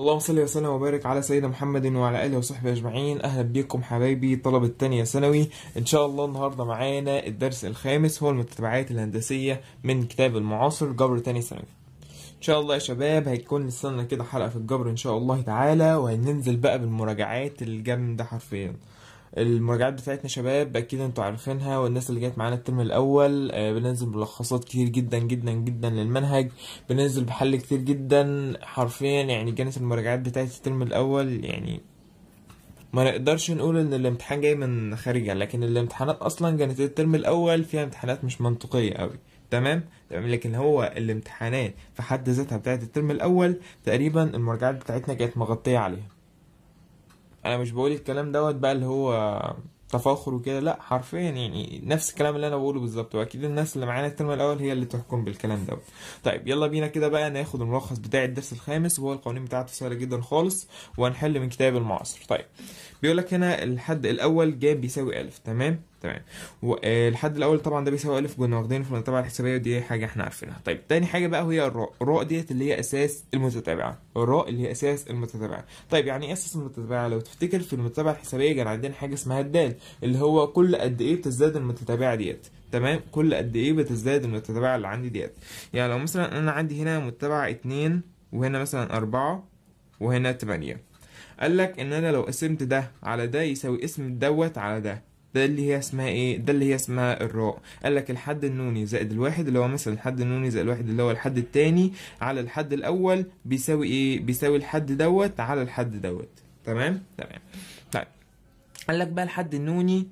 اللهم صل وسلم وبارك على سيدنا محمد وعلى اله وصحبه اجمعين اهلا بيكم حبايبي طلبه الثانية ثانوي ان شاء الله النهارده معانا الدرس الخامس هو المتتبعات الهندسيه من كتاب المعاصر جبر تاني ثانوي ان شاء الله يا شباب هيكون لسنة كده حلقه في الجبر ان شاء الله تعالى وهننزل بقى بالمراجعات الجامده حرفيا المراجعات بتاعتنا شباب اكيد انتوا عارفينها والناس اللي جت معانا الترم الاول آه، بننزل ملخصات كتير جدا جدا جدا للمنهج بننزل بحل كتير جدا حرفيا يعني كانت المراجعات بتاعت الترم الاول يعني ما نقدرش نقول ان الامتحان جاي من خارجها لكن الامتحانات اصلا كانت الترم الاول فيها امتحانات مش منطقيه قوي تمام تمام لكن هو الامتحانات في حد ذاتها بتاعت الترم الاول تقريبا المراجعات بتاعتنا كانت مغطيه عليها انا مش بقول الكلام دوت بقى اللي هو تفاخر وكده لا حرفيا يعني نفس الكلام اللي انا بقوله بالظبط واكيد الناس اللي معانا الترم الاول هي اللي تحكم بالكلام دوت طيب يلا بينا كده بقى ناخد الملخص بتاع الدرس الخامس وهو القوانين بتاعته سهله جدا خالص وهنحل من كتاب المعاصر طيب بيقول لك هنا الحد الاول جاب بيساوي الف تمام تمام والحد الاول طبعا ده بيساوي الف كنا واخدينه في المتابعه الحسابيه ودي حاجه احنا عارفينها طيب تاني حاجه بقى وهي الراء الراء ديت اللي هي اساس المتتابعه الراء اللي هي اساس المتتابعه طيب يعني ايه اساس المتتابعه لو تفتكر في المتابعه الحسابيه كان عندنا حاجه اسمها الدال اللي هو كل قد ايه بتزداد المتتابعه ديت تمام كل قد ايه بتزداد المتتابعه اللي عندي ديت يعني لو مثلا انا عندي هنا متبعه 2 وهنا مثلا أربعة وهنا 8 قال لك ان انا لو قسمت ده على ده يساوي اسم دوت على ده ده اللي هي اسمها ايه ده اللي هي اسمها الراء قال لك الحد النوني زائد الواحد اللي هو مثلا الحد النوني زائد الواحد اللي هو الحد الثاني على الحد الاول بيساوي ايه بيساوي الحد دوت على الحد دوت تمام تمام طيب قال لك بقى الحد النوني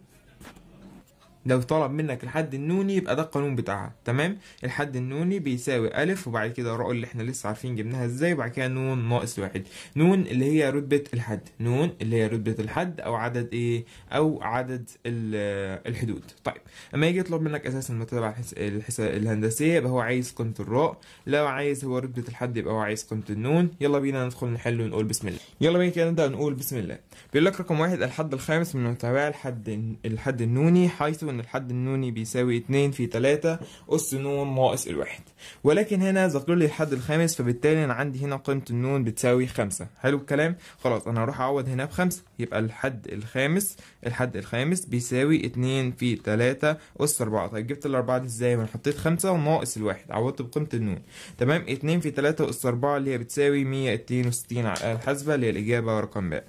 لو طلب منك الحد النوني يبقى ده القانون بتاعها تمام الحد النوني بيساوي ألف وبعد كده راء اللي احنا لسه عارفين جبناها ازاي وبعد كده نون ناقص واحد نون اللي هي رتبة الحد نون اللي هي رتبة الحد أو عدد إيه أو عدد الحدود طيب أما يجي يطلب منك أساسا المتابعة الحساب الهندسية يبقى هو عايز قيمة الراء لو عايز هو رتبة الحد يبقى هو عايز قيمة النون يلا بينا ندخل نحل ونقول بسم الله يلا بينا كده نبدأ نقول بسم الله بيقول لك رقم واحد الحد الخامس من متابعة الحد الحد النوني حيث ان الحد النوني بيساوي 2 في 3 اس نون ناقص الواحد ولكن هنا ذكر لي الحد الخامس فبالتالي انا عندي هنا قيمه النون بتساوي 5 حلو الكلام خلاص انا هروح اعوض هنا ب 5 يبقى الحد الخامس الحد الخامس بيساوي 2 في 3 اس 4 طيب جبت الاربعه دي ازاي ما انا حطيت 5 وناقص الواحد عوضت بقيمه النون تمام 2 في 3 اس 4 اللي هي بتساوي 162 على الحاسبه اللي هي الاجابه رقم باء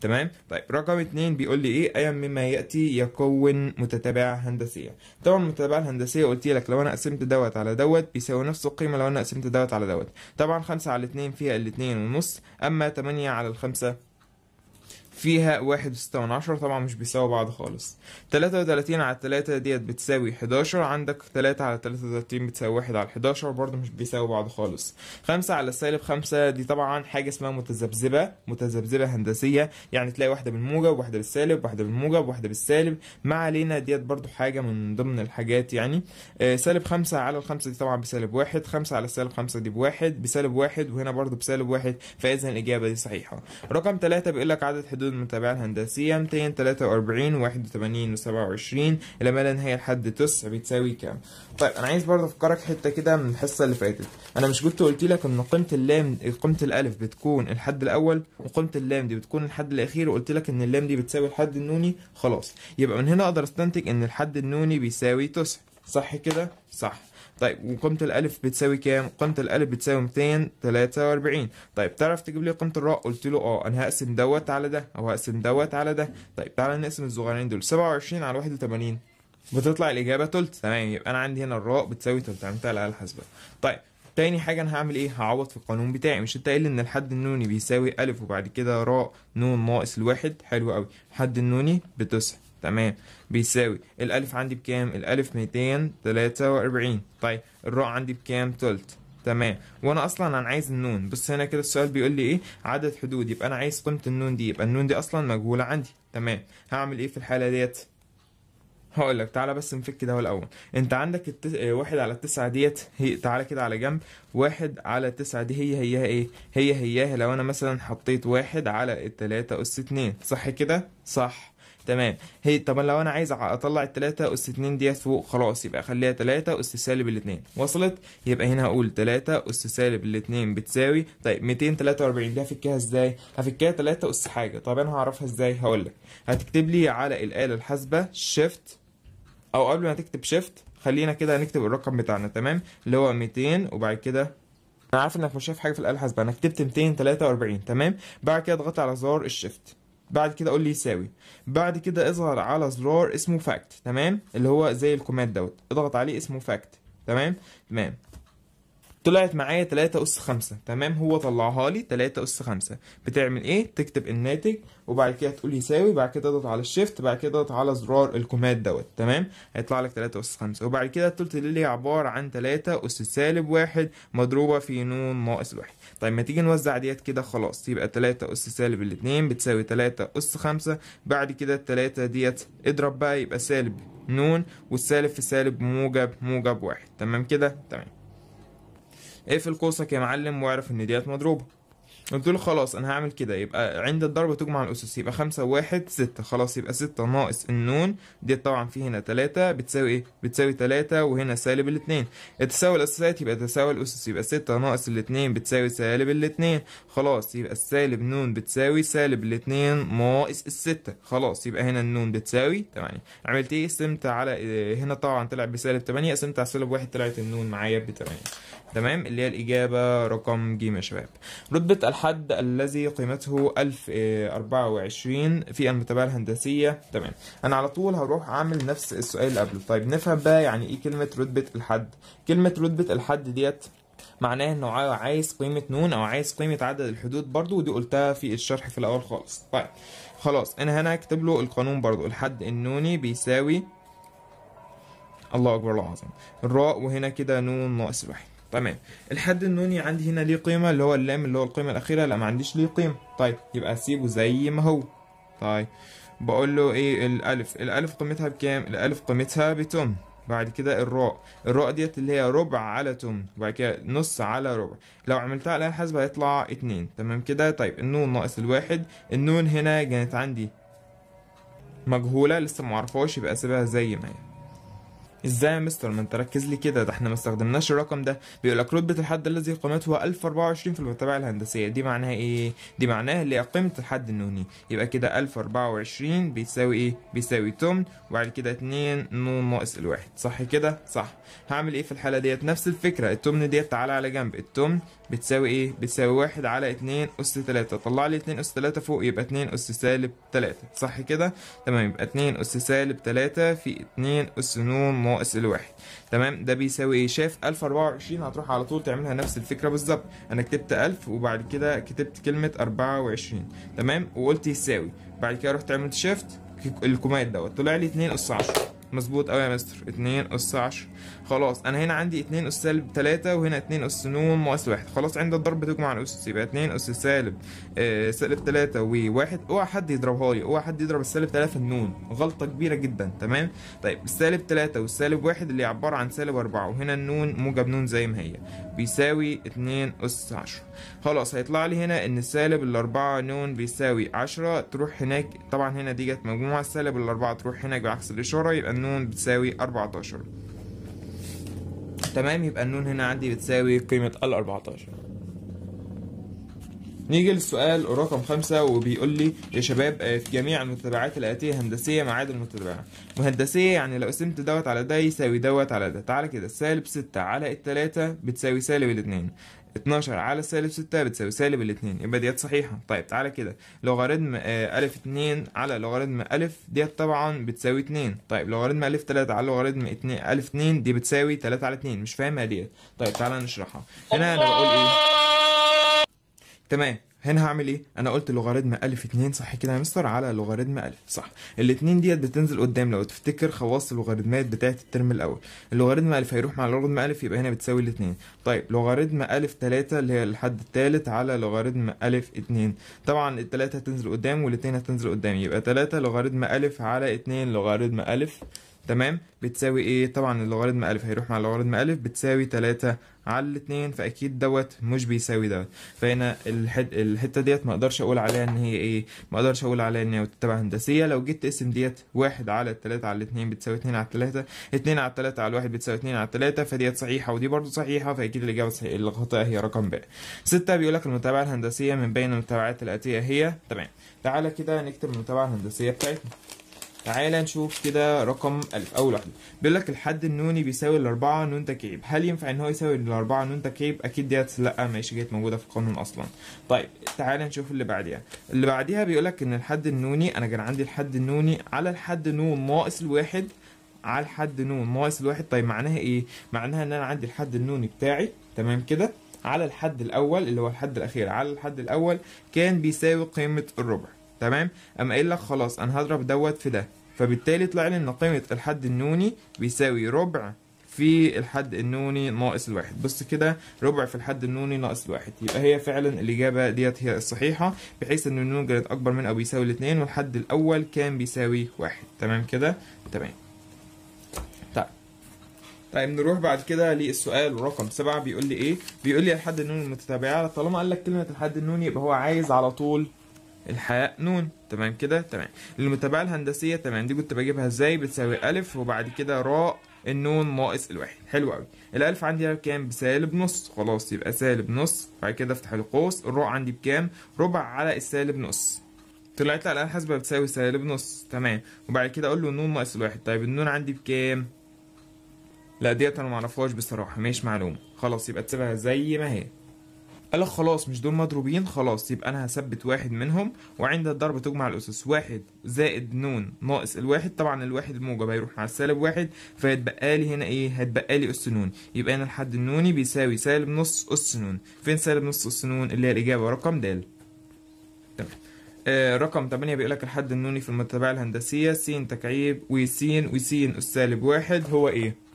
تمام طيب رقم اتنين بيقول لي ايه ايا مما ياتي يكون متتابعه هندسيه طبعا المتتابعه الهندسيه قلت لك لو انا قسمت دوت على دوت بيساوي نفس القيمه لو انا قسمت دوت على دوت طبعا خمسة على اتنين فيها الاتنين ونص اما تمانية على الخمسة فيها واحد وستة من عشرة طبعا مش بيساوي بعض خالص تلاتة وتلاتين على تلاتة ديت بتساوي حداشر عندك تلاتة على تلاتة وتلاتين بتساوي واحد على حداشر برضه مش بيساوي بعض خالص خمسة على سالب خمسة دي طبعا حاجة اسمها متذبذبة متذبذبة هندسية يعني تلاقي واحدة بالموجب واحدة بالسالب واحدة بالموجب واحدة بالسالب ما علينا ديت برضه حاجة من ضمن الحاجات يعني آه سالب خمسة على الخمسة دي طبعا بسالب واحد خمسة على سالب خمسة دي بواحد بسالب واحد وهنا برضه بسالب واحد فإذا الإجابة دي صحيحة رقم تلاتة بيقول لك عدد حدود حدود المتابعة الهندسية 243 81 و 27 إلى ما لا نهاية لحد 9 بتساوي كام طيب أنا عايز برضه أفكرك حتة كده من الحصة اللي فاتت أنا مش كنت قلت لك إن قيمة اللام قيمة الألف بتكون الحد الأول وقيمة اللام دي بتكون الحد الأخير وقلت لك إن اللام دي بتساوي الحد النوني خلاص يبقى من هنا أقدر أستنتج إن الحد النوني بيساوي 9 صح كده صح طيب وقيمة الألف بتساوي كام؟ قيمة الألف بتساوي 243 طيب تعرف تجيب لي قيمة الراء؟ قلت له اه أنا هقسم دوت على ده أو هقسم دوت على ده طيب تعالى نقسم الصغيرين دول 27 على 81 بتطلع الإجابة تلت تمام يبقى أنا عندي هنا الراء بتساوي تلت عملتها يعني على الآلة الحاسبة طيب تاني حاجة أنا هعمل إيه؟ هعوض في القانون بتاعي، مش أنت قايل إن الحد النوني بيساوي ألف وبعد كده راء نون ناقص الواحد، حلو أوي، الحد النوني بتسعة، تمام بيساوي الالف عندي بكام الالف 243 طيب الراء عندي بكام تلت تمام وانا اصلا انا عايز النون بس هنا كده السؤال بيقول لي ايه عدد حدود يبقى انا عايز قيمه النون دي يبقى النون دي اصلا مجهوله عندي تمام هعمل ايه في الحاله ديت هقول لك تعالى بس نفك ده الاول انت عندك التس... واحد على التسعة ديت هي... تعالى كده على جنب واحد على التسعة دي هي هيها ايه هي هياها لو انا مثلا حطيت واحد على التلاتة اس اتنين صح كده صح تمام هي طب لو انا عايز اطلع التلاتة اس اتنين ديت فوق خلاص يبقى اخليها تلاتة اس سالب الاتنين وصلت يبقى هنا هقول تلاتة اس سالب الاتنين بتساوي طيب ميتين تلاتة واربعين دي هفكها ازاي هفكها تلاتة اس حاجة طب انا هعرفها ازاي هقولك هتكتب لي على الآلة الحاسبة شيفت او قبل ما تكتب شيفت خلينا كده نكتب الرقم بتاعنا تمام اللي هو 200 وبعد كده انا عارف انك مش شايف حاجه في الاله الحاسبه انا كتبت 243 تمام بعد كده اضغط على زرار الشيفت بعد كده قول لي يساوي بعد كده اظهر على زرار اسمه فاكت تمام اللي هو زي الكومنت دوت اضغط عليه اسمه فاكت تمام تمام طلعت معايا 3 اس 5 تمام هو طلعها لي 3 اس 5 بتعمل ايه تكتب الناتج وبعد كده تقول يساوي بعد كده تضغط على الشيفت بعد كده تضغط على زرار الكومات دوت تمام هيطلع لك 3 اس 5 وبعد كده التلت اللي هي عباره عن 3 اس سالب 1 مضروبه في ن ناقص 1 طيب ما تيجي نوزع ديت كده خلاص يبقى 3 اس سالب الاتنين بتساوي 3 اس 5 بعد كده التلاتة ديت اضرب بقى يبقى سالب ن والسالب في سالب موجب موجب واحد تمام كده تمام اقفل قوسك يا معلم واعرف ان ديت مضروبه قلت له خلاص انا هعمل كده يبقى عند الضربة تجمع الاسس يبقى خمسة 1 ستة خلاص يبقى ستة ناقص النون ديت طبعا في هنا تلاتة بتساوي ايه بتساوي تلاتة وهنا سالب الاتنين التساوي الاساسات يبقى تساوي الاسس يبقى ستة ناقص الاتنين بتساوي سالب الاتنين خلاص يبقى السالب نون بتساوي سالب الاتنين ناقص ال6 خلاص يبقى هنا النون بتساوي تمانية عملت ايه قسمت على آه، هنا طبعا طلع بسالب تمانية قسمت على سالب واحد طلعت النون معايا بتمانية تمام اللي هي الإجابة رقم ج يا شباب رتبة الحد الذي قيمته 1024 آه، في المتابعة الهندسية تمام أنا على طول هروح أعمل نفس السؤال اللي قبله طيب نفهم بقى يعني إيه كلمة رتبة الحد كلمة رتبة الحد ديت معناه انه عايز قيمة نون او عايز قيمة عدد الحدود برضو ودي قلتها في الشرح في الاول خالص طيب خلاص انا هنا هكتب له القانون برضو الحد النوني بيساوي الله اكبر العظيم الراء وهنا كده نون ناقص واحد تمام الحد النوني عندي هنا ليه قيمة اللي هو اللام اللي هو القيمة الأخيرة لا ما عنديش ليه قيمة طيب يبقى أسيبه زي ما هو طيب بقول له إيه الألف الألف قيمتها بكام الألف قيمتها بتم بعد كده الراء الراء ديت اللي هي ربع على تم وبعد كده نص على ربع لو عملتها على الحاسبة هيطلع اتنين تمام كده طيب النون ناقص الواحد النون هنا كانت عندي مجهولة لسه معرفهاش يبقى سيبها زي ما هي ازاي يا مستر ما انت ركز لي كده ده احنا ما استخدمناش الرقم ده بيقول لك رتبه الحد الذي قيمته 1024 في المتابعه الهندسيه دي معناها ايه دي معناها اللي قيمه الحد النوني يبقى كده 1024 بيساوي ايه بيساوي 8 وبعد كده 2 نون ناقص الواحد صح كده صح هعمل ايه في الحاله ديت نفس الفكره التمن ديت تعالى على جنب التمن بتساوي ايه بتساوي 1 على 2 اس 3 طلع لي 2 اس 3 فوق يبقى 2 اس سالب 3 صح كده تمام يبقى 2 اس سالب 3 في 2 اس نون ناقص الواحد تمام ده بيساوي ايه شاف 1024 هتروح على طول تعملها نفس الفكره بالظبط انا كتبت 1000 وبعد كده كتبت كلمه 24 تمام وقلت يساوي بعد كده رحت عملت شيفت الكومات دوت طلع لي 2 اس 10 مظبوط قوي يا مستر 2 اس 10 خلاص انا هنا عندي 2 اس سالب 3 وهنا 2 اس ن ناقص 1 خلاص عند الضرب بتجمع الاس يبقى 2 اس سالب آه سالب 3 و1 اوعى حد يضربها لي اوعى حد يضرب السالب 3 في النون غلطه كبيره جدا تمام طيب السالب 3 والسالب 1 اللي عباره عن سالب 4 وهنا النون موجب نون زي ما هي بيساوي 2 اس 10 خلاص هيطلع لي هنا ان سالب ال4 ن بيساوي 10 تروح هناك طبعا هنا دي جت مجموعه سالب ال4 تروح هناك بعكس الاشاره يبقى النون بتساوي 14 تمام يبقى النون هنا عندي بتساوي قيمة ال 14 نيجي للسؤال رقم خمسة وبيقول لي يا شباب آه، في جميع المتبعات الآتية هندسية ما عدا المتبعة مهندسية يعني لو قسمت دوت على ده يساوي دوت على ده تعالى كده سالب ستة على التلاتة بتساوي سالب الاتنين 12 على سالب 6 بتساوي سالب الاثنين يبقى ديت صحيحة طيب تعالى كده لوغاريتم آه، ألف 2 على لوغاريتم ألف ديت طبعا بتساوي اتنين طيب لوغاريتم ألف 3 على لوغاريتم اتنين ألف دي بتساوي تلاتة على اتنين مش فاهمها ديت طيب تعالى نشرحها هنا أنا بقول إيه تمام هنا هعمل ايه انا قلت لوغاريتم الف 2 صح كده يا مستر على لوغاريتم الف صح الاتنين ديت بتنزل قدام لو تفتكر خواص اللوغاريتمات بتاعت الترم الاول اللوغاريتم الف هيروح مع لوغاريتم الف يبقى هنا بتساوي الاتنين طيب لوغاريتم الف 3 اللي هي الحد الثالث على لوغاريتم الف 2 طبعا الثلاثه هتنزل قدام والاتنين هتنزل قدام يبقى تلاتة لوغاريتم الف على اتنين لوغاريتم الف تمام بتساوي ايه طبعا اللوغاريتم الف هيروح مع اللوغاريتم الف بتساوي 3 على 2 فاكيد دوت مش بيساوي دوت فهنا الحت... الحته ديت ما اقدرش اقول عليها ان هي ايه ما اقدرش اقول عليها ان هي تبع هندسيه لو جيت تقسم ديت 1 على 3 على 2 بتساوي 2 على 3 2 على 3 على 1 بتساوي 2 على 3 فديت صحيحه ودي برضو صحيحه فاكيد الاجابه الخاطئه هي رقم ب 6 بيقول لك المتابعه الهندسيه من بين المتابعات الاتيه هي تمام تعالى كده نكتب المتابعه الهندسيه بتاعتنا تعالى نشوف كده رقم ألف أول واحدة بيقول لك الحد النوني بيساوي الأربعة نون تكعيب هل ينفع إن هو يساوي الأربعة نون تكعيب أكيد ديت لأ ماشي ديت موجودة في القانون أصلا طيب تعالى نشوف اللي بعديها اللي بعديها بيقول لك إن الحد النوني أنا كان عندي الحد النوني على الحد نون ناقص الواحد على الحد نون ناقص الواحد طيب معناها إيه؟ معناها إن أنا عندي الحد النوني بتاعي تمام كده على الحد الأول اللي هو الحد الأخير على الحد الأول كان بيساوي قيمة الربع تمام اما قايل لك خلاص انا هضرب دوت في ده فبالتالي طلع لي ان قيمه الحد النوني بيساوي ربع في الحد النوني ناقص الواحد بص كده ربع في الحد النوني ناقص الواحد يبقى هي فعلا الاجابه ديت هي الصحيحه بحيث ان النون كانت اكبر من او بيساوي الاثنين والحد الاول كان بيساوي واحد تمام كده تمام طيب طيب نروح بعد كده للسؤال رقم سبعة بيقول لي ايه بيقول لي الحد النوني المتتابعه طالما قال لك كلمه الحد النوني يبقى هو عايز على طول الحياء نون تمام كده تمام المتابعه الهندسيه تمام دي كنت بجيبها ازاي بتساوي الف وبعد كده راء النون ناقص الواحد حلو قوي الالف عندي بكام بسالب نص خلاص يبقى سالب نص بعد كده افتح القوس الراء عندي بكام ربع على السالب نص طلعت لي على الحاسبه بتساوي سالب نص تمام وبعد كده اقول له النون ناقص الواحد طيب النون عندي بكام لا ديت انا معرفهاش بصراحه مش معلومه خلاص يبقى تسيبها زي ما هي قال لك خلاص مش دول مضروبين خلاص يبقى انا هثبت واحد منهم وعند الضرب تجمع الاسس واحد زائد نون ناقص الواحد طبعا الواحد الموجب هيروح مع السالب واحد فهيتبقى لي هنا ايه هيتبقى لي اس نون يبقى انا الحد النوني بيساوي سالب نص اس نون فين سالب نص اس نون اللي هي الاجابه رقم د تمام طيب. آه رقم 8 بيقول لك الحد النوني في المتابعه الهندسيه س تكعيب و س و س السالب واحد هو ايه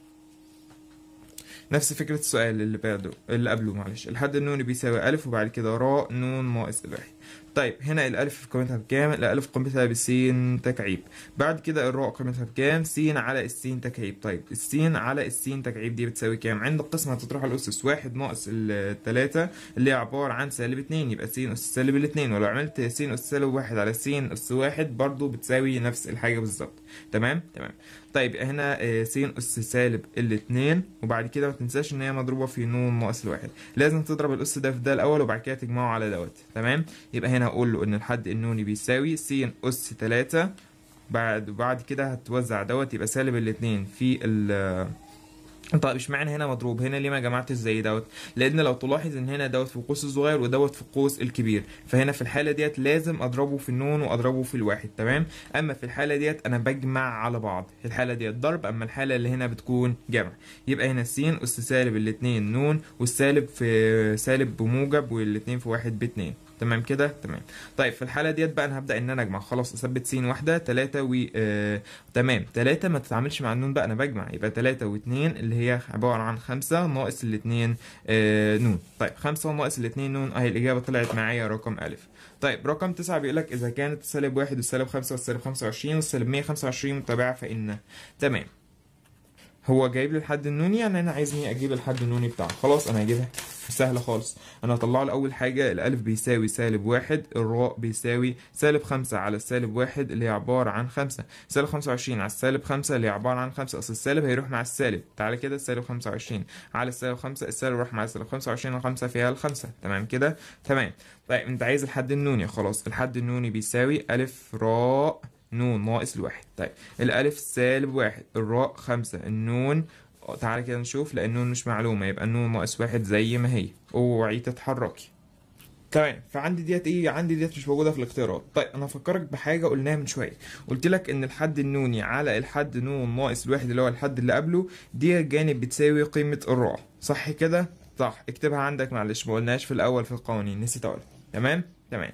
نفس فكرة السؤال اللي بعده اللي قبله معلش الحد النوني بيساوي ألف وبعد كده راء نون ناقص إباحي طيب هنا الألف قيمتها بكام؟ الألف قيمتها بسين تكعيب بعد كده الراء قيمتها بكام؟ سين على السين تكعيب طيب السين على السين تكعيب دي بتساوي كام؟ عند القسمة هتطرح الأسس واحد ناقص التلاتة اللي هي عبارة عن سالب اتنين يبقى سين أس سالب الاتنين ولو عملت سين أس سالب واحد على سين أس واحد برضه بتساوي نفس الحاجة بالظبط تمام؟ تمام طيب هنا آه، س أس سالب الاتنين وبعد كده ما تنساش إن هي مضروبة في ن ناقص الواحد لازم تضرب الأس ده في ده الأول وبعد كده تجمعه على دوت تمام يبقى هنا أقول له إن الحد النوني بيساوي س أس تلاتة بعد بعد كده هتوزع دوت يبقى سالب الاتنين في ال طيب اشمعنى هنا مضروب هنا ليه ما جمعتش زي دوت لان لو تلاحظ ان هنا دوت في القوس الصغير ودوت في القوس الكبير فهنا في الحاله ديت لازم اضربه في النون واضربه في الواحد تمام اما في الحاله ديت انا بجمع على بعض الحاله ديت ضرب اما الحاله اللي هنا بتكون جمع يبقى هنا السين اس سالب الاثنين نون والسالب في سالب بموجب والاثنين في واحد باتنين تمام كده تمام طيب في الحاله ديت بقى انا هبدا ان انا اجمع خلاص اثبت س واحده 3 و آه تمام 3 ما تتعاملش مع النون بقى انا بجمع يبقى 3 و2 اللي هي عباره عن 5 ناقص ال2 آه نون طيب 5 ناقص ال2 نون اهي الاجابه طلعت معايا رقم ا طيب رقم 9 بيقول لك اذا كانت السالب 1 والسالب 5 والسالب 25 والسالب 125 متباعه فان تمام هو جايب لي الحد النوني يعني انا عايزني اجيب الحد النوني بتاعه خلاص انا هجيبها سهله خالص انا هطلع له اول حاجه الالف بيساوي سالب واحد الراء بيساوي سالب خمسة على السالب واحد اللي هي عباره عن خمسة سالب خمسة وعشرين على السالب خمسة اللي هي عباره عن خمسة اصل السالب هيروح مع السالب تعالى كده السالب خمسة وعشرين على السالب خمسة السالب راح مع السالب خمسة وعشرين الخمسة فيها الخمسة تمام كده تمام طيب انت عايز الحد النوني خلاص الحد النوني بيساوي الف راء نون ناقص الواحد طيب الألف سالب واحد الراء خمسة النون تعالى كده نشوف لأن النون مش معلومة يبقى النون ناقص واحد زي ما هي اوعي تتحركي تمام فعندي ديت ايه عندي ديت مش موجوده في الاختيارات طيب انا هفكرك بحاجه قلناها من شويه قلت لك ان الحد النوني على الحد نون ناقص الواحد اللي هو الحد اللي قبله دي جانب بتساوي قيمه الراء صح كده صح اكتبها عندك معلش ما قلناهاش في الاول في القوانين نسيت اقولها تمام تمام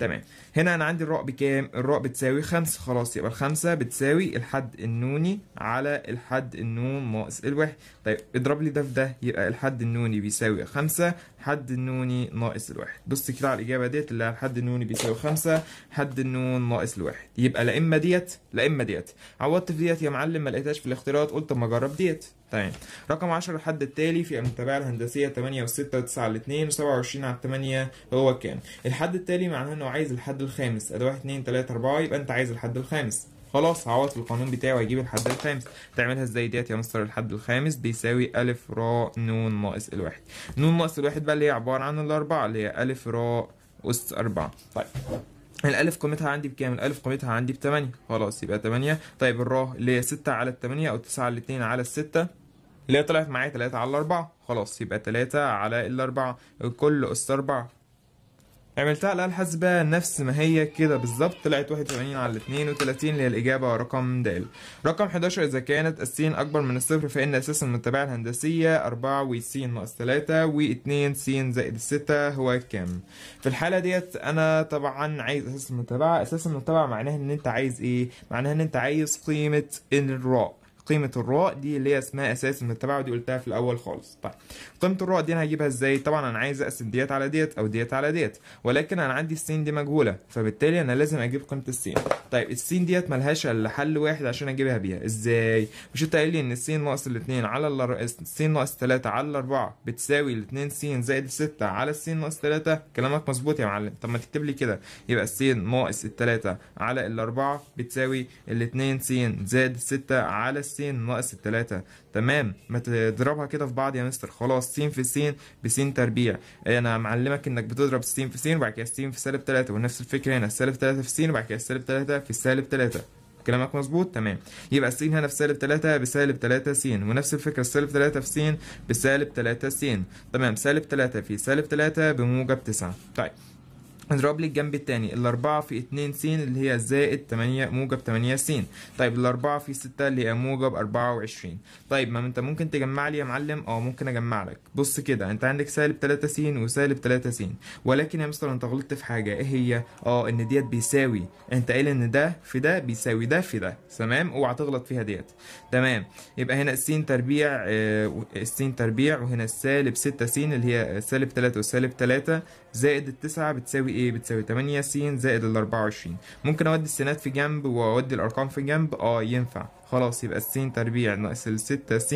تمام هنا انا عندي الراء بكام الراء بتساوي خمسة خلاص يبقى الخمسة بتساوي الحد النوني على الحد النون ناقص الواحد طيب اضرب لي ده في ده يبقى الحد النوني بيساوي خمسة حد النوني ناقص الواحد بص كده على الاجابه ديت اللي الحد النوني بيساوي خمسة حد النون ناقص الواحد يبقى لا اما ديت لا اما ديت عوضت في ديت يا معلم ما لقيتهاش في الاختيارات قلت اما اجرب ديت تمام طيب. رقم 10 الحد التالي في المتابعة الهندسية 8 و6 و9 على 2 و27 على 8 هو كام؟ الحد التالي معناه انه عايز الحد الخامس ادي 1 2 3 4 يبقى انت عايز الحد الخامس خلاص هعوض في القانون بتاعي واجيب الحد الخامس تعملها ازاي ديت يا مستر الحد الخامس بيساوي ا را نون ناقص الواحد نون ناقص الواحد بقى اللي هي عبارة عن الأربعة اللي هي ا را أس 4 طيب الألف قيمتها عندي بكام؟ الألف قيمتها عندي ب 8 خلاص يبقى 8 طيب الرا اللي هي 6 على 8 أو 9 على 2 على 6 اللي هي طلعت معايا 3 على 4 خلاص يبقى 3 على الأربعة الكل أس 4 عملتها على الحاسبة نفس ما هي كده بالظبط طلعت 81 على 32 اللي هي الإجابة رقم د رقم 11 إذا كانت السين أكبر من الصفر فإن أساس المتابعة الهندسية 4 س ناقص 3 و2 س زائد 6 هو كام؟ في الحالة ديت أنا طبعا عايز أساس المتابعة أساس المتابعة معناها إن أنت عايز إيه؟ معناها إن أنت عايز قيمة الراء قيمه الراء دي اللي هي اسمها اساس المتبعه ودي قلتها في الاول خالص طيب قيمه الراء دي انا هجيبها ازاي طبعا انا عايز اقسم ديت على ديت او ديت على ديت ولكن انا عندي السين دي مجهوله فبالتالي انا لازم اجيب قيمه السين طيب السين ديت مالهاش الا حل واحد عشان اجيبها بيها ازاي مش انت قايل لي ان السين ناقص الاثنين على اللر... السين ناقص تلاتة على الأربعة بتساوي الاتنين سين زائد 6 على السين ناقص 3 كلامك مظبوط يا معلم طب ما تكتب لي كده يبقى السين ناقص الثلاثة على الأربعة بتساوي الاتنين سين زائد ستة على السين سين ناقص التلاتة تمام ما تضربها كده في بعض يا مستر خلاص سين في سين بسين تربيع إيه، انا معلمك انك بتضرب سين في سين وبعد كده سين في سالب تلاتة ونفس الفكرة هنا سالب تلاتة في سين وبعد كده سالب تلاتة في سالب تلاتة كلامك مظبوط تمام يبقى السين هنا في سالب 3 بسالب 3 س ونفس الفكره سالب 3 في س بسالب 3 س تمام سالب 3 في سالب 3 بموجب 9 طيب اضرب لي الجنب التاني الأربعة في اتنين س اللي هي زائد تمانية موجب تمانية س طيب الأربعة في ستة اللي هي موجب أربعة وعشرين طيب ما أنت ممكن تجمع لي يا معلم أه ممكن أجمع لك بص كده أنت عندك سالب تلاتة س وسالب تلاتة س ولكن يا مستر أنت غلطت في حاجة إيه هي؟ أه إن ديت بيساوي أنت قايل إن ده في ده بيساوي ده في ده تمام أوعى تغلط فيها ديت تمام يبقى هنا س تربيع آه، س تربيع وهنا السالب ستة س اللي هي سالب تلاتة وسالب تلاتة زائد التسعة بتساوي ايه بتساوي 8 س زائد ال 24 ممكن اودي السينات في جنب واودي الارقام في جنب اه ينفع خلاص يبقى الس تربيع ناقص الستة س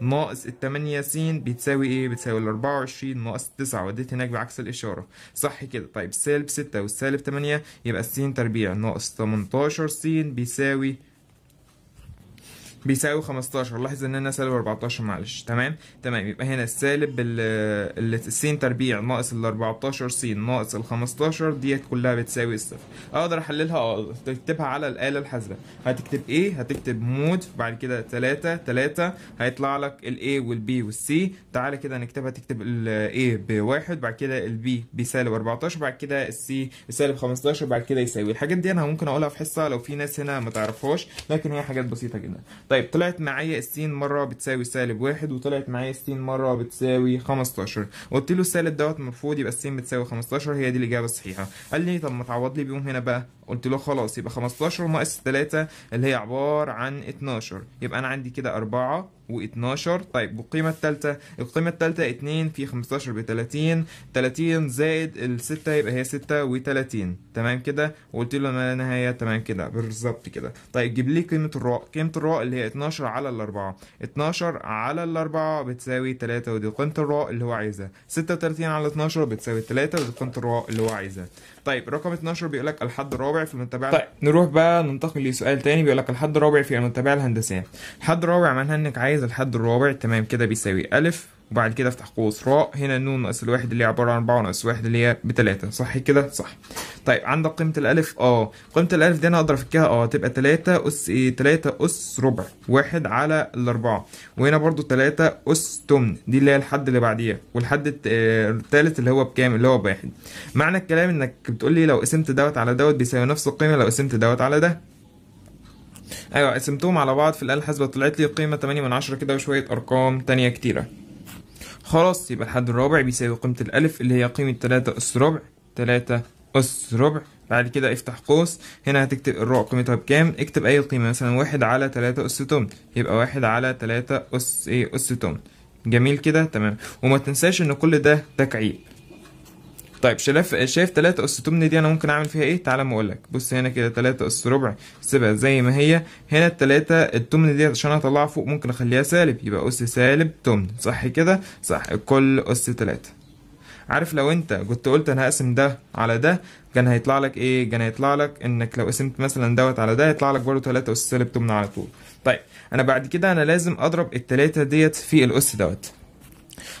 ناقص التمانية س بتساوي ايه بتساوي الاربعة وعشرين ناقص التسعة وديت هناك بعكس الاشارة صح كده طيب سالب ستة والسالب تمانية يبقى الس تربيع ناقص تمنتاشر س بيساوي بيساوي 15 لاحظ ان انا سالب 14 معلش تمام تمام يبقى هنا السالب ال س تربيع ناقص ال 14 س ناقص ال 15 ديت كلها بتساوي الصفر اقدر احللها اه تكتبها على الاله الحاسبه هتكتب ايه هتكتب مود بعد كده 3 3 هيطلع لك الاي والبي والسي تعالى كده نكتبها تكتب الاي بواحد بعد كده البي بسالب 14 بعد كده السي بسالب 15 بعد كده يساوي الحاجات دي انا ممكن اقولها في حصه لو في ناس هنا ما تعرفهاش لكن هي حاجات بسيطه جدا طيب طلعت معايا السين مره بتساوي سالب واحد وطلعت معايا السين مره بتساوي 15 قلت له السالب دوت المفروض يبقى السين بتساوي 15 هي دي الاجابه الصحيحه قال لي طب ما تعوض لي بيهم هنا بقى قلت له خلاص يبقى 15 ناقص 3 اللي هي عباره عن 12 يبقى انا عندي كده 4 و12 طيب والقيمة الثالثة القيمة الثالثة 2 في 15 ب 30 30 زائد ال 6 يبقى هي 36 تمام كده وقلت له ما لا نهاية تمام كده بالظبط كده طيب جيب لي قيمة الراء قيمة الراء اللي هي 12 على الأربعة 12 على الأربعة بتساوي 3 ودي قيمة الراء اللي هو عايزها 36 على 12 بتساوي 3 ودي قيمة الراء اللي هو عايزها طيب رقم 12 بيقول لك الحد الرابع في المتابعه طيب نروح بقى ننتقل لسؤال تاني بيقول لك الحد الرابع في المتابعه الهندسيه الحد الرابع معناها انك عايز الحد الرابع تمام كده بيساوي الف وبعد كده افتح قوس راء هنا النون ناقص الواحد اللي هي عباره عن 4 ناقص واحد اللي هي بتلاتة صح كده صح طيب عندك قيمه الالف اه قيمه الالف دي انا اقدر افكها اه تبقى 3 اس ايه 3 اس ربع واحد على الاربعه وهنا برضو 3 اس تمن دي اللي هي الحد اللي بعديها والحد الثالث آه، اللي هو بكام اللي هو بواحد معنى الكلام انك بتقول لي لو قسمت دوت على دوت بيساوي نفس القيمه لو قسمت دوت على ده ايوه قسمتهم على بعض في الاله الحاسبه طلعت لي قيمه 8 من 10 كده وشويه ارقام تانية كتيره خلاص يبقى الحد الرابع بيساوي قيمة الألف اللي هي قيمة تلاتة أس ربع تلاتة أس ربع بعد كده افتح قوس هنا هتكتب الرع قيمتها بكام اكتب أي قيمة مثلا واحد على تلاتة أس تمن يبقى واحد على تلاتة أس إيه أس تمن جميل كده تمام وما تنساش إن كل ده تكعيب طيب شايف شايف 3 اس 8 دي انا ممكن اعمل فيها ايه تعالى ما اقول لك بص هنا كده 3 اس ربع سيبها زي ما هي هنا ال 3 ال 8 دي عشان اطلعها فوق ممكن اخليها سالب يبقى اس سالب 8 صح كده صح الكل اس 3 عارف لو انت كنت قلت انا هقسم ده على ده كان هيطلع لك ايه كان هيطلع لك انك لو قسمت مثلا دوت على ده هيطلع لك برضه 3 اس سالب 8 على طول طيب انا بعد كده انا لازم اضرب ال 3 ديت في الاس دوت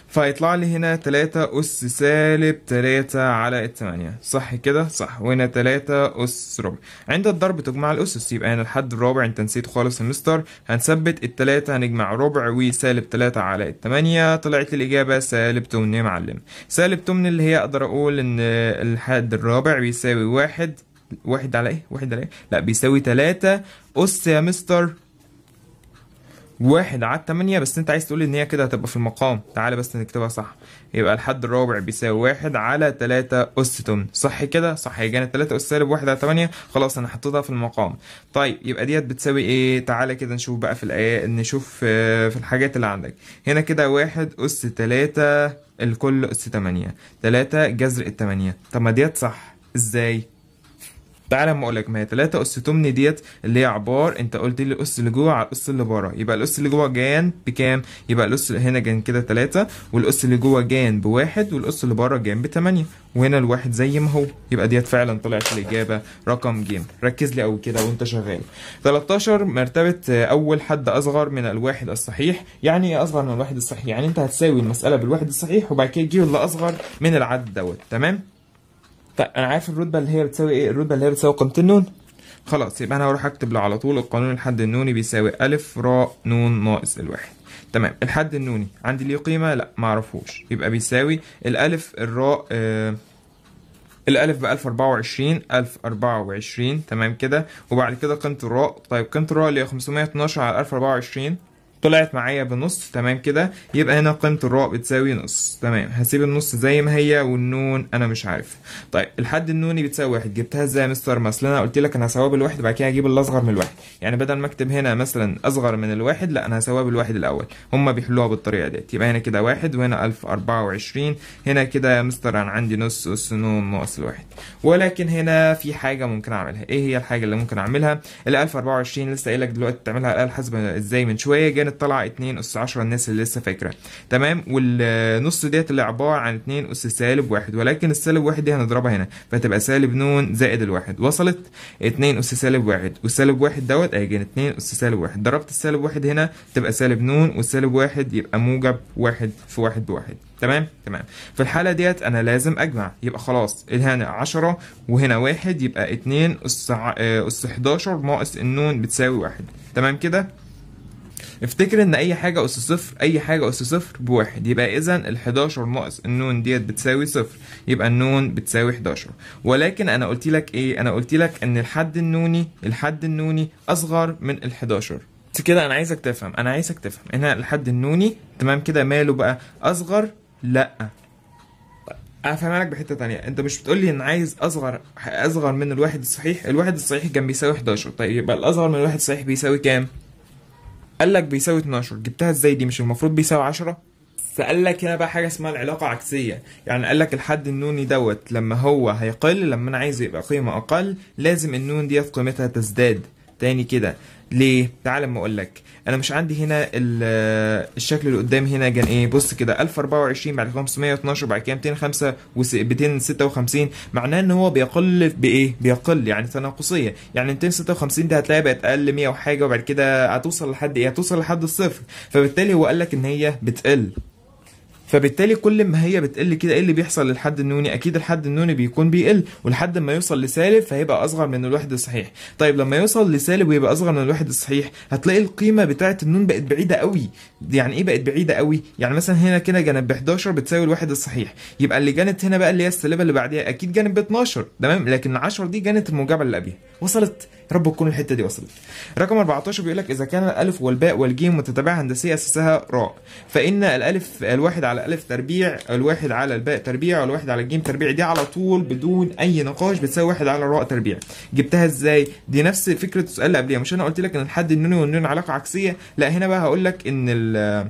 فيطلع لي هنا 3 أس سالب 3 على 8 صح كده؟ صح وهنا 3 أس ربع عند الضرب تجمع الأسس يبقى هنا الحد الرابع أنت نسيت خالص يا مستر هنثبت 3 هنجمع ربع وسالب 3 على 8 طلعت الإجابة سالب 8 يا معلم سالب 8 اللي هي أقدر أقول إن الحد الرابع بيساوي 1 واحد على ايه؟ واحد على ايه؟ لا بيساوي 3 أس يا مستر واحد على التمانية بس انت عايز تقول ان هي كده هتبقى في المقام تعالى بس نكتبها صح يبقى الحد الرابع بيساوي واحد على تلاتة أس تمن صح كده صح يعني 3 تلاتة أس سالب واحد على تمانية خلاص انا حطيتها في المقام طيب يبقى ديت بتساوي ايه تعالى كده نشوف بقى في الآية نشوف آه، في الحاجات اللي عندك هنا كده واحد أس تلاتة الكل أس تمانية تلاتة جذر التمانية طب ما ديت صح ازاي تعالى اما اقول لك ما هي 3 اس تمن ديت اللي هي عبار انت قلت لي الاس اللي جوه على الاس اللي بره يبقى الاس اللي جوه جان بكام يبقى الاس هنا جان كده 3 والاس اللي جوه جان بواحد والاس اللي بره جان ب 8 وهنا الواحد زي ما هو يبقى ديت فعلا طلعت الاجابه رقم جيم ركز لي قوي كده وانت شغال 13 مرتبه اول حد اصغر من الواحد الصحيح يعني ايه اصغر من الواحد الصحيح يعني انت هتساوي المساله بالواحد الصحيح وبعد كده تجيب اللي اصغر من العدد دوت تمام طيب انا عارف الرتبه اللي هي بتساوي ايه الرتبه اللي هي بتساوي قيمه النون خلاص يبقى انا هروح اكتب له على طول القانون الحد النوني بيساوي الف ر نون ناقص الواحد تمام الحد النوني عندي ليه قيمه لا ما اعرفوش يبقى بيساوي الالف الراء آه الالف ب 1024 1024 تمام كده وبعد كده قيمه الراء طيب قيمه الراء اللي هي 512 على 1024 طلعت معايا بنص تمام كده يبقى هنا قيمة الراء بتساوي نص تمام هسيب النص زي ما هي والنون انا مش عارف طيب الحد النوني بتساوي واحد جبتها ازاي يا مستر مثلا انا قلت لك انا هساويها بالواحد وبعد كده هجيب الاصغر من الواحد يعني بدل ما اكتب هنا مثلا اصغر من الواحد لا انا هساويها بالواحد الاول هما بيحلوها بالطريقه ديت يبقى هنا كده واحد وهنا 1024 هنا كده يا مستر انا عندي نص اس نون ناقص الواحد ولكن هنا في حاجه ممكن اعملها ايه هي الحاجه اللي ممكن اعملها ال 1024 لسه قايل لك دلوقتي تعملها الاله الحاسبه ازاي من شويه كانت طالعه 2 اس 10 الناس اللي لسه فاكره تمام والنص ديت اللي عباره عن 2 اس سالب واحد ولكن السالب واحد دي هنضربها هنا فتبقى سالب نون زائد الواحد وصلت 2 اس سالب واحد والسالب واحد دوت هيجي 2 اس سالب واحد ضربت السالب واحد هنا تبقى سالب نون والسالب واحد يبقى موجب واحد في واحد بواحد تمام تمام في الحاله ديت انا لازم اجمع يبقى خلاص هنا 10 وهنا واحد يبقى 2 اس اس 11 ناقص النون بتساوي واحد تمام كده افتكر ان اي حاجه اس صفر اي حاجه اس صفر بواحد يبقى اذا ال11 ناقص النون ديت بتساوي صفر يبقى النون بتساوي 11 ولكن انا قلت لك ايه انا قلت لك ان الحد النوني الحد النوني اصغر من ال11 كده انا عايزك تفهم انا عايزك تفهم ان الحد النوني تمام كده ماله بقى اصغر لا افهمها لك بحته تانية انت مش بتقول لي ان عايز اصغر اصغر من الواحد الصحيح الواحد الصحيح كان بيساوي 11 طيب يبقى الاصغر من الواحد الصحيح بيساوي كام قال لك بيساوي 12 جبتها ازاي دي مش المفروض بيساوي 10 فقال لك هنا بقى حاجه اسمها العلاقه عكسيه يعني قال لك الحد النوني دوت لما هو هيقل لما انا عايزه يبقى قيمه اقل لازم النون ديت قيمتها تزداد تاني كده ليه تعال اما اقول لك انا مش عندي هنا الشكل اللي قدام هنا كان ايه بص كده 1024 بعد 512 بعد كده 205 256 معناه ان هو بيقل بايه بيقل يعني تناقصيه يعني 256 دي هتلاقيها بقت اقل 100 وحاجه وبعد كده هتوصل لحد ايه هتوصل لحد الصفر فبالتالي هو قال لك ان هي بتقل فبالتالي كل ما هي بتقل كده ايه اللي بيحصل للحد النوني اكيد الحد النوني بيكون بيقل ولحد ما يوصل لسالب فهيبقى اصغر من الواحد الصحيح طيب لما يوصل لسالب ويبقى اصغر من الواحد الصحيح هتلاقي القيمه بتاعه النون بقت بعيده قوي يعني ايه بقت بعيده قوي يعني مثلا هنا كده جانب ب 11 بتساوي الواحد الصحيح يبقى اللي جانت هنا بقى اللي هي السالبه اللي بعديها اكيد جانب ب 12 تمام لكن 10 دي جانت الموجبه اللي قبلها وصلت رب تكون الحته دي وصلت رقم 14 بيقول لك اذا كان الالف والباء والجيم متتابعه هندسيه اساسها راء فان الالف الواحد على الالف تربيع الواحد على الباء تربيع والواحد على الجيم تربيع دي على طول بدون اي نقاش بتساوي واحد على راء تربيع جبتها ازاي دي نفس فكره السؤال اللي قبليها مش انا قلت لك ان الحد النوني والنون علاقه عكسيه لا هنا بقى هقول لك ان ال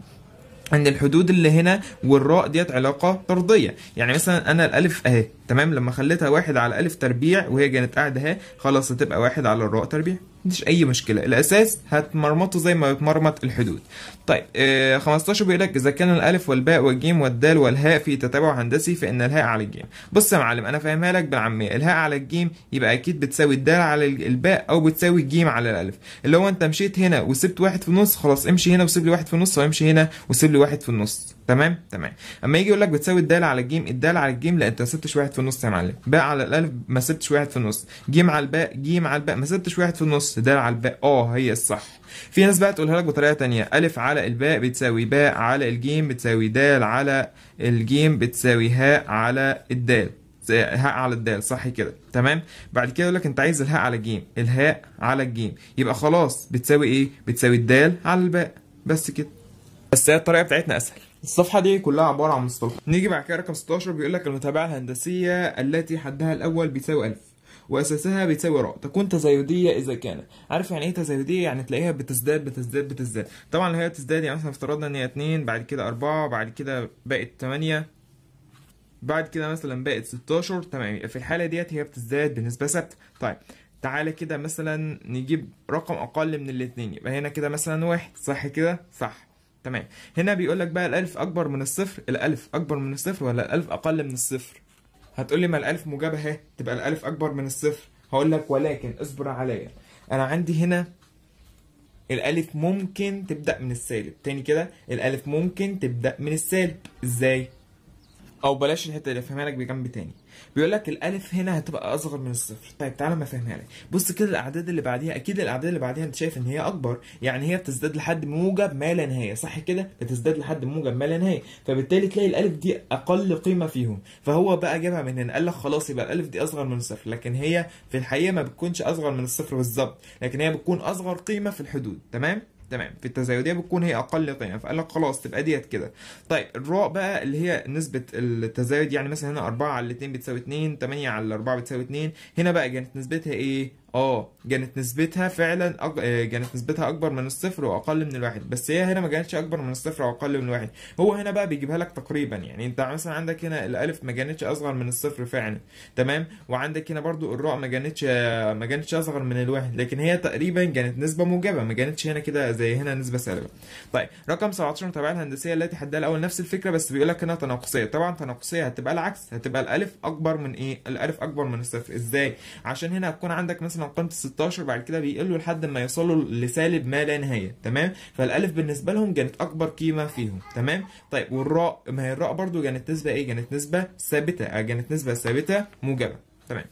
ان الحدود اللي هنا والراء ديت علاقه طرديه يعني مثلا انا الالف اهي تمام لما خليتها واحد على الف تربيع وهي كانت قاعده اهي خلاص هتبقى واحد على الراء تربيع مفيش اي مشكله الاساس هتمرمطه زي ما بتمرمط الحدود طيب آه 15 بيقول لك اذا كان الالف والباء والجيم والدال والهاء في تتابع هندسي فان الهاء على الجيم بص يا معلم انا فاهمها لك بالعاميه الهاء على الجيم يبقى اكيد بتساوي الدال على الباء او بتساوي الجيم على الالف اللي هو انت مشيت هنا وسبت واحد في النص خلاص امشي هنا وسيب لي واحد في النص وامشي هنا وسيب لي واحد في النص تمام تمام اما يجي يقول لك بتساوي الدال على الجيم الدال على الجيم لا انت ما سبتش واحد في النص يا معلم باء على الالف ما سبتش واحد في النص جيم على الباء جيم على الباء ما سبتش واحد في النص دال على الباء اه هي الصح في ناس بقى تقولها لك بطريقه تانية الف على الباء بتساوي باء على الجيم بتساوي دال على الجيم بتساوي هاء على الدال هاء على الدال صح كده تمام بعد كده يقول لك انت عايز الهاء على الجيم الهاء على الجيم يبقى خلاص بتساوي ايه بتساوي الدال على الباء بس كده بس هي الطريقه بتاعتنا اسهل الصفحه دي كلها عباره عن مصطلحات نيجي بعد كده رقم 16 بيقول لك المتابعه الهندسيه التي حدها الاول بيساوي 1000 واساسها بيساوي راء تكون تزايديه اذا كانت عارف يعني ايه تزايديه يعني تلاقيها بتزداد بتزداد بتزداد طبعا لو هي بتزداد يعني مثلا افترضنا ان هي 2 بعد كده 4 بعد كده بقت 8 بعد كده مثلا بقت 16 تمام يبقى في الحاله ديت هي بتزداد بنسبه ثابته طيب تعالى كده مثلا نجيب رقم اقل من الاتنين يبقى هنا كده مثلا واحد صح كده صح تمام هنا بيقول لك بقى الالف اكبر من الصفر الالف اكبر من الصفر ولا الالف اقل من الصفر هتقول لي ما الالف موجبه اهي تبقى الالف اكبر من الصفر هقول لك ولكن اصبر عليا انا عندي هنا الالف ممكن تبدا من السالب تاني كده الالف ممكن تبدا من السالب ازاي او بلاش الحته دي افهمها لك بجنب تاني بيقول لك الالف هنا هتبقى اصغر من الصفر طيب تعالى ما افهمها لك بص كده الاعداد اللي بعديها اكيد الاعداد اللي بعديها انت شايف ان هي اكبر يعني هي بتزداد لحد موجب ما لا نهايه صح كده بتزداد لحد موجب ما لا نهايه فبالتالي تلاقي الالف دي اقل قيمه فيهم فهو بقى جابها من هنا قال لك خلاص يبقى الالف دي اصغر من الصفر لكن هي في الحقيقه ما بتكونش اصغر من الصفر بالظبط لكن هي بتكون اصغر قيمه في الحدود تمام تمام في التزايديه بتكون هي اقل قيمه فقال لك خلاص تبقى ديت كده طيب الراء بقى اللي هي نسبه التزايد يعني مثلا هنا 4 على 2 بتساوي 2 8 على 4 بتساوي 2 هنا بقى كانت نسبتها ايه اه كانت نسبتها فعلا أج... آه، كانت نسبتها اكبر من الصفر واقل من الواحد بس هي هنا ما كانتش اكبر من الصفر واقل من الواحد هو هنا بقى بيجيبها لك تقريبا يعني انت مثلا عندك هنا الالف ما كانتش اصغر من الصفر فعلا تمام وعندك هنا برضو الراء ما كانتش آه، ما كانتش اصغر من الواحد لكن هي تقريبا كانت نسبه موجبه ما كانتش هنا كده زي هنا نسبه سالبه طيب رقم 17 تبع الهندسيه التي حدها الاول نفس الفكره بس بيقول لك هنا تناقصيه طبعا تناقصيه هتبقى العكس هتبقى الالف اكبر من ايه الالف اكبر من الصفر ازاي عشان هنا هتكون عندك مثلا مثلا قيمه 16 بعد كده بيقلوا لحد ما يوصلوا لسالب ما لا نهايه تمام فالالف بالنسبه لهم كانت اكبر قيمه فيهم تمام طيب والراء ما هي الراء برده كانت نسبه ايه كانت نسبه ثابته آه، كانت نسبه ثابته موجبه تمام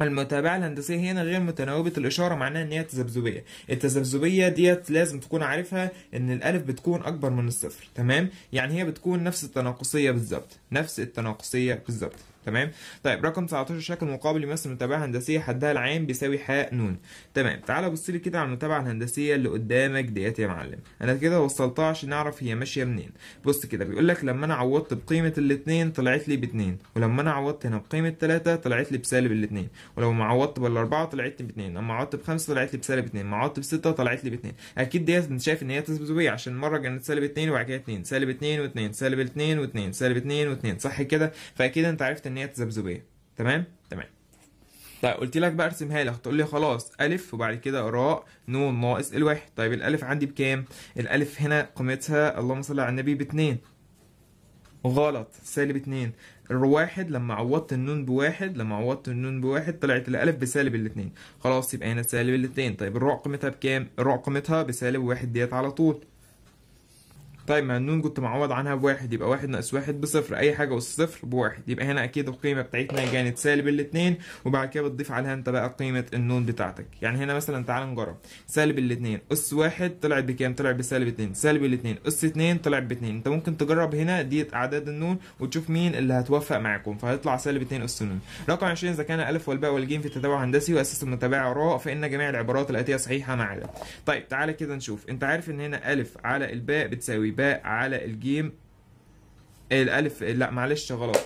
المتابعة الهندسية هنا غير متناوبة الإشارة معناها إن هي تذبذبية، التذبذبية ديت لازم تكون عارفها إن الألف بتكون أكبر من الصفر، تمام؟ يعني هي بتكون نفس التناقصية بالظبط، نفس التناقصية بالظبط، تمام طيب رقم 19 شكل مقابل يمثل متابعة هندسية حدها العام بيساوي ح ن تمام تعالى بص لي كده على المتابعة الهندسية اللي قدامك ديت يا معلم انا كده وصلتها عشان اعرف هي ماشية منين بص كده بيقول لك لما انا عوضت بقيمة الاثنين طلعت لي باتنين ولما انا عوضت هنا بقيمة 3 طلعت لي بسالب الاثنين ولما عوضت بالاربعة طلعت لي باتنين لما عوضت بخمسة طلعت لي بسالب اتنين لما عوضت بستة طلعت لي باتنين اكيد ديت انت شايف ان هي تثبتية عشان مرة كانت سالب اتنين وبعد كده اتنين سالب اتنين واتنين سالب اتنين واتنين سالب اتنين واتنين صح كده فاكيد انت عرفت ان هي تذبذبيه تمام تمام طيب قلت لك بقى ارسمها لك تقول لي خلاص الف وبعد كده راء نون ناقص الواحد طيب الالف عندي بكام الالف هنا قيمتها اللهم صل على النبي باتنين غلط سالب اتنين الواحد لما عوضت النون بواحد لما عوضت النون بواحد طلعت الالف بسالب الاتنين خلاص يبقى هنا سالب الاتنين طيب الراء قيمتها بكام الراء قيمتها بسالب واحد ديت على طول طيب مع النون كنت معوض عنها بواحد يبقى واحد ناقص واحد بصفر اي حاجه اس صفر بواحد يبقى هنا اكيد القيمه بتاعتنا كانت يعني سالب الاثنين وبعد كده بتضيف عليها انت بقى قيمه النون بتاعتك يعني هنا مثلا تعال نجرب سالب الاثنين اس واحد طلعت بكام طلعت بسالب اثنين سالب الاثنين اس اثنين طلعت باثنين انت ممكن تجرب هنا ديت اعداد النون وتشوف مين اللي هتوفق معاكم فهيطلع سالب اثنين اس نون رقم 20 اذا كان الف والباء والجيم في التتابع الهندسي واساس المتابعه راء فان جميع العبارات الاتيه صحيحه ما عدا طيب تعالى كده نشوف انت عارف ان هنا الف على الباء بتساوي والباء على الجيم الالف لا معلش غلط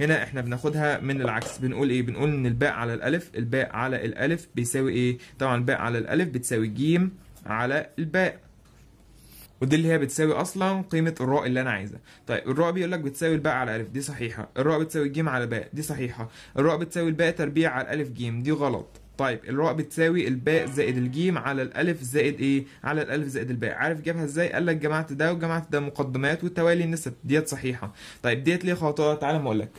هنا احنا بناخدها من العكس بنقول ايه بنقول ان الباء على الالف الباء على الالف بيساوي ايه طبعا الباء على الالف بتساوي جيم على الباء ودي اللي هي بتساوي اصلا قيمه الراء اللي انا عايزها طيب الراء بيقول لك بتساوي الباء على الف دي صحيحه الراء بتساوي الجيم على باء دي صحيحه الراء بتساوي الباء تربيع على الالف جيم دي غلط طيب الراء بتساوي الباء زائد الجيم على الالف زائد ايه على الالف زائد الباء عارف جابها ازاي قال لك جمعت ده وجمعت ده مقدمات والتوالي النسب ديت صحيحه طيب ديت ليه خطا تعالى اما اقول لك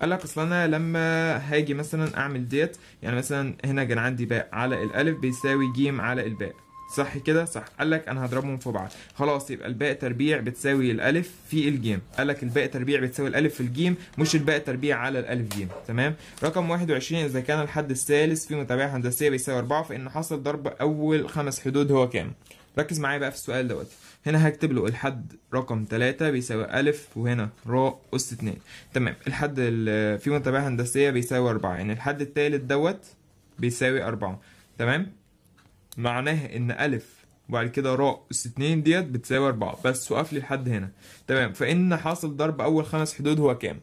قال لك اصل انا لما هاجي مثلا اعمل ديت يعني مثلا هنا كان عندي باء على الالف بيساوي جيم على الباء صح كده صح قال لك انا هضربهم في بعض خلاص يبقى الباء تربيع بتساوي الالف في الجيم قال لك الباء تربيع بتساوي الالف في الجيم مش الباء تربيع على الالف جيم تمام رقم 21 اذا كان الحد الثالث في متابعه هندسيه بيساوي 4 فان حصل ضرب اول خمس حدود هو كام ركز معايا بقى في السؤال دوت هنا هكتب له الحد رقم 3 بيساوي ألف وهنا راء أس 2 تمام الحد في متابعة هندسية بيساوي 4 يعني الحد الثالث دوت بيساوي 4 تمام معناها ان الف وبعد كده راء اس 2 ديت بتساوي 4 بس وقف لي لحد هنا تمام فان حاصل ضرب اول خمس حدود هو كام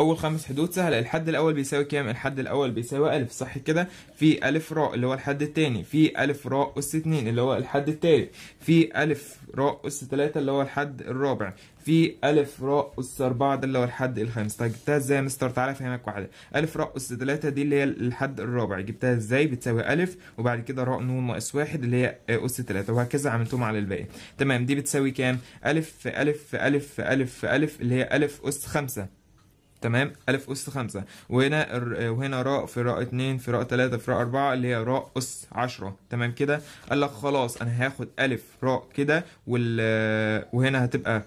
اول خمس حدود سهله الحد الاول بيساوي كام الحد الاول بيساوي الف صح كده في الف راء اللي هو الحد الثاني في الف راء اس 2 اللي هو الحد الثالث في الف راء اس 3 اللي هو الحد الرابع في الف راء اس 4 ده اللي هو الحد الخامس طيب جبتها ازاي يا مستر تعالى افهمك واحده الف راء اس 3 دي اللي هي الحد الرابع جبتها ازاي بتساوي الف وبعد كده راء نون ناقص واحد اللي هي اس 3 وهكذا عملتهم على الباقي تمام دي بتساوي كام الف في الف في الف في الف في الف اللي هي الف اس 5 تمام ألف أس خمسة وهنا وهنا راء في راء اتنين في راء تلاتة في راء أربعة اللي هي راء أس عشرة تمام كده قال لك خلاص أنا هاخد ألف راء كده وال وهنا هتبقى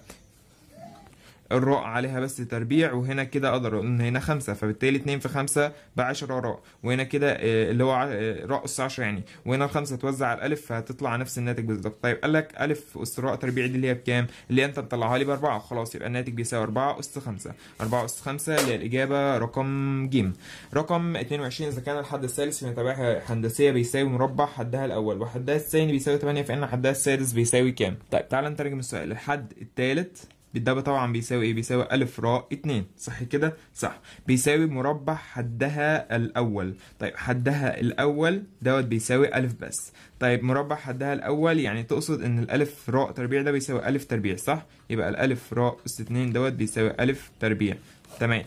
الراء عليها بس تربيع وهنا كده اقدر اقول ان هنا خمسة فبالتالي اتنين في خمسة 10 راء وهنا كده آه، اللي هو آه، راء اس 10 يعني وهنا الخمسة توزع على الالف فهتطلع نفس الناتج بالظبط طيب قال لك الف اس راء تربيع دي اللي هي بكام؟ اللي انت مطلعها لي باربعة خلاص يبقى الناتج بيساوي أربعة اس خمسة أربعة اس خمسة اللي هي الاجابة رقم ج رقم 22 اذا كان الحد الثالث في متابعة هندسية بيساوي مربع حدها الاول وحدها الثاني بيساوي 8 فان حدها السادس بيساوي كام؟ طيب تعالى نترجم السؤال الحد الثالث ده طبعا بيساوي ايه بيساوي الف راء اتنين صح كده صح بيساوي مربع حدها الاول طيب حدها الاول دوت بيساوي الف بس طيب مربع حدها الاول يعني تقصد ان الالف راء تربيع ده بيساوي الف تربيع صح يبقى الالف راء اس اتنين دوت بيساوي الف تربيع تمام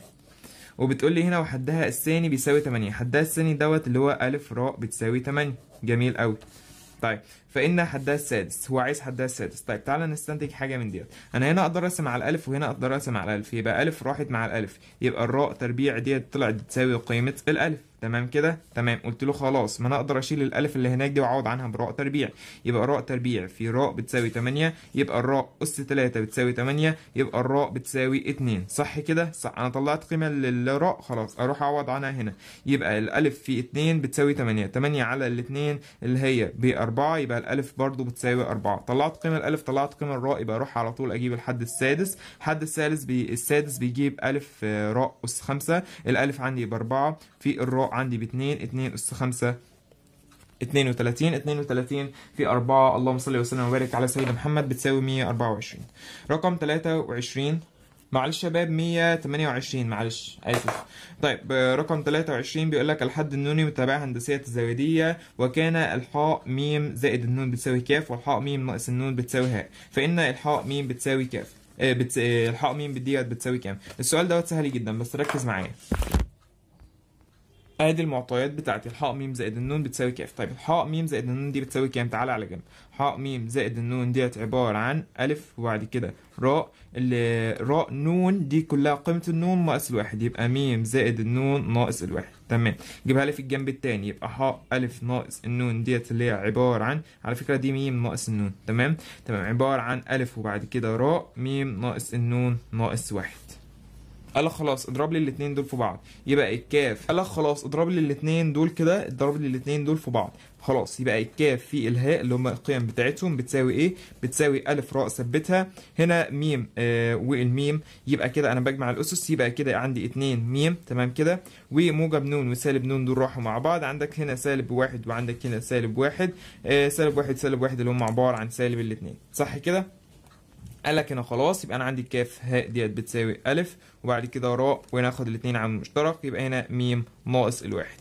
وبتقول لي هنا وحدها الثاني بيساوي تمانية، حدها الثاني دوت اللي هو الف راء بتساوي تمانية، جميل أوي. طيب فان حدها السادس هو عايز حدها السادس طيب تعالى نستنتج حاجه من ديت انا هنا اقدر ارسم على الالف وهنا اقدر ارسم على الالف يبقى الف راحت مع الالف يبقى الراء تربيع ديت طلعت تساوي قيمه الالف تمام كده تمام قلت له خلاص ما انا اقدر اشيل الالف اللي هناك دي واعوض عنها براء تربيع يبقى راء تربيع في راء بتساوي 8 يبقى الراء اس 3 بتساوي 8 يبقى الراء بتساوي 2 صح كده صح انا طلعت قيمه للراء خلاص اروح اعوض عنها هنا يبقى الالف في 2 بتساوي 8 8 على ال 2 اللي هي ب 4 يبقى الالف برضو بتساوي 4 طلعت قيمه الالف طلعت قيمه الراء يبقى اروح على طول اجيب الحد السادس الحد السادس بي السادس بيجيب الف آه، راء اس 5 الالف عندي ب 4 في الراء فوق عندي باثنين اثنين اس خمسة 32 32 في 4 اللهم صل وسلم وبارك على سيدنا محمد بتساوي 124 رقم 23 معلش يا شباب 128 معلش اسف طيب رقم 23 بيقول لك الحد النوني متابع هندسيه الزاويديه وكان الحاء ميم زائد النون بتساوي كاف والحاء ميم ناقص النون بتساوي هاء فان الحاء ميم بتساوي كاف آه، الحاء ميم بالديت بتساوي كام السؤال دوت سهل جدا بس ركز معايا ادي المعطيات بتاعتي الحاء م زائد النون بتساوي كاف طيب الحاء م زائد النون دي بتساوي كام تعالى على جنب حاء م زائد النون ديت عباره عن الف وبعد كده راء راء نون دي كلها قيمه النون ناقص الواحد يبقى م زائد النون ناقص الواحد تمام جيبها لي في الجنب التاني يبقى حاء الف ناقص النون ديت اللي هي عباره عن على فكره دي م ناقص النون تمام تمام عباره عن الف وبعد كده راء م ناقص النون ناقص واحد قال لك خلاص اضرب لي الاثنين دول في بعض يبقى الكاف قال لك خلاص اضرب لي الاثنين دول كده اضرب لي الاثنين دول في بعض خلاص يبقى الكاف في الهاء اللي هم القيم بتاعتهم بتساوي ايه بتساوي ا راء ثبتها هنا م آه والميم يبقى كده انا بجمع الاسس يبقى كده عندي 2 ميم تمام كده وموجب ن وسالب ن دول راحوا مع بعض عندك هنا سالب واحد وعندك هنا سالب واحد آه سالب واحد سالب واحد اللي هم عباره عن سالب الاثنين صح كده قال لك هنا خلاص يبقى انا عندي الكاف هاء ديت بتساوي الف وبعد كده راء وناخد الاثنين على المشترك يبقى هنا ميم ناقص الواحد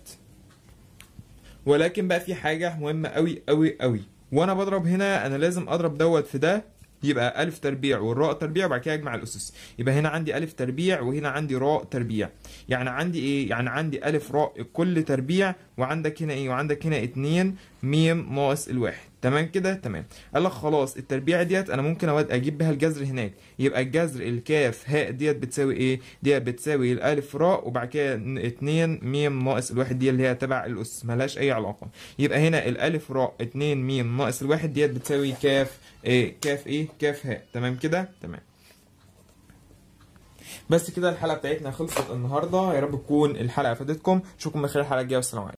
ولكن بقى في حاجه مهمه قوي قوي قوي وانا بضرب هنا انا لازم اضرب دوت في ده يبقى الف تربيع والراء تربيع وبعد كده اجمع الاسس يبقى هنا عندي الف تربيع وهنا عندي راء تربيع يعني عندي ايه يعني عندي الف راء كل تربيع وعندك هنا ايه وعندك هنا اتنين ميم ناقص الواحد تمام كده تمام قال لك خلاص التربيع ديت انا ممكن اجيب بها الجذر هناك يبقى الجذر الكاف هاء ديت بتساوي ايه ديت بتساوي الالف راء وبعد كده 2 م ناقص الواحد دي اللي هي تبع الاس ملهاش اي علاقه يبقى هنا الالف راء 2 م ناقص الواحد ديت بتساوي كاف ايه كاف ايه كاف هاء تمام كده تمام بس كده الحلقه بتاعتنا خلصت النهارده يا رب تكون الحلقه فادتكم اشوفكم من خلال الحلقه الجايه والسلام عليكم